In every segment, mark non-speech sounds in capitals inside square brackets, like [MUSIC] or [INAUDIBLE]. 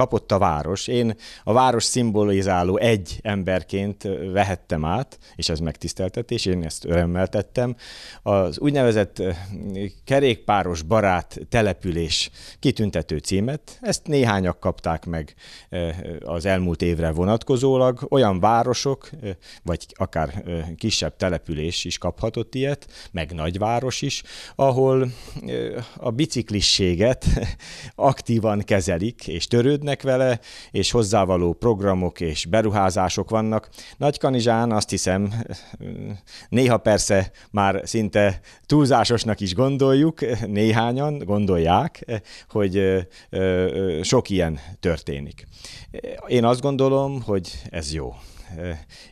kapott a város. Én a város szimbolizáló egy emberként vehettem át, és ez megtiszteltetés, én ezt örömmel tettem. Az úgynevezett kerékpáros barát település kitüntető címet, ezt néhányak kapták meg az elmúlt évre vonatkozólag. Olyan városok, vagy akár kisebb település is kaphatott ilyet, meg nagyváros is, ahol a biciklisséget [LAUGHS] aktívan kezelik és törődnek, működnek vele, és hozzávaló programok és beruházások vannak. Kanizsán azt hiszem, néha persze már szinte túlzásosnak is gondoljuk, néhányan gondolják, hogy sok ilyen történik. Én azt gondolom, hogy ez jó.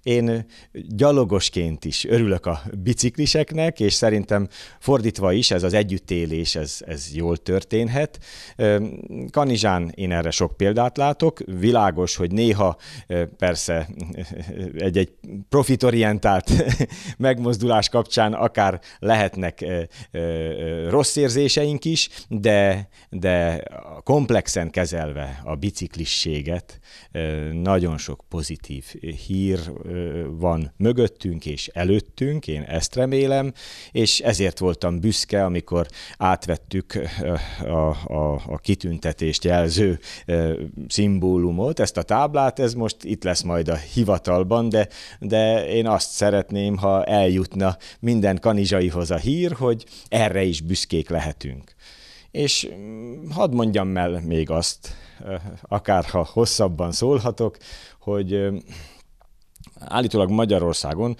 Én gyalogosként is örülök a bicikliseknek, és szerintem fordítva is ez az együttélés, ez, ez jól történhet. Kanizsán én erre sok példát látok. Világos, hogy néha persze egy-egy profitorientált [LAUGHS] megmozdulás kapcsán akár lehetnek rossz érzéseink is, de, de komplexen kezelve a biciklisséget nagyon sok pozitív hír van mögöttünk és előttünk, én ezt remélem, és ezért voltam büszke, amikor átvettük a, a, a kitüntetést jelző szimbólumot, ezt a táblát, ez most itt lesz majd a hivatalban, de, de én azt szeretném, ha eljutna minden kanizsaihoz a hír, hogy erre is büszkék lehetünk. És mm, hadd mondjam el még azt, akárha hosszabban szólhatok, hogy állítólag Magyarországon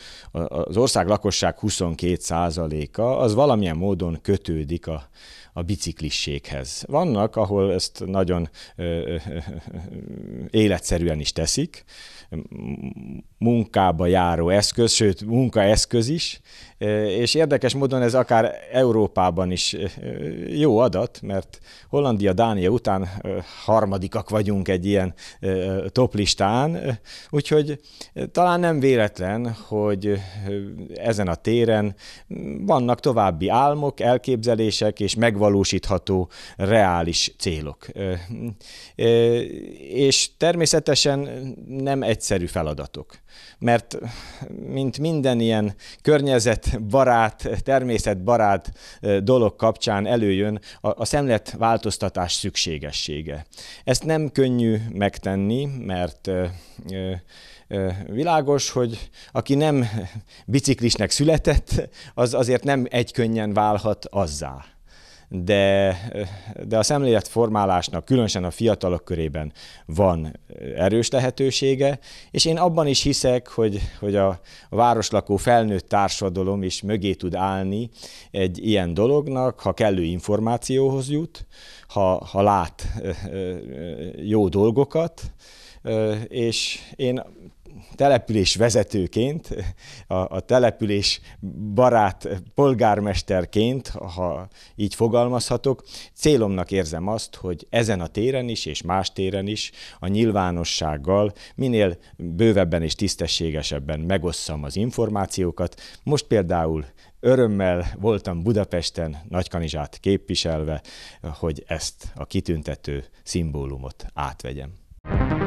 az ország lakosság 22%-a az valamilyen módon kötődik a, a biciklisséghez. Vannak, ahol ezt nagyon ö, ö, ö, életszerűen is teszik, munkába járó eszköz, sőt munkaeszköz is, és érdekes módon ez akár Európában is jó adat, mert Hollandia, Dánia után harmadikak vagyunk egy ilyen toplistán, úgyhogy talán nem véletlen, hogy ezen a téren vannak további álmok, elképzelések és megvalósítható reális célok. És természetesen nem egyszerű feladatok, mert mint minden ilyen környezet életbarát, természetbarát dolog kapcsán előjön a, a szemletváltoztatás szükségessége. Ezt nem könnyű megtenni, mert világos, hogy aki nem biciklisnek született, az azért nem egykönnyen válhat azzá de, de a szemléletformálásnak, különösen a fiatalok körében van erős lehetősége, és én abban is hiszek, hogy, hogy a városlakó felnőtt társadalom is mögé tud állni egy ilyen dolognak, ha kellő információhoz jut, ha, ha lát jó dolgokat, és én település vezetőként, a, a település barát polgármesterként, ha így fogalmazhatok, célomnak érzem azt, hogy ezen a téren is és más téren is a nyilvánossággal minél bővebben és tisztességesebben megosszam az információkat. Most például örömmel voltam Budapesten Nagykanizsát képviselve, hogy ezt a kitüntető szimbólumot átvegyem. thank you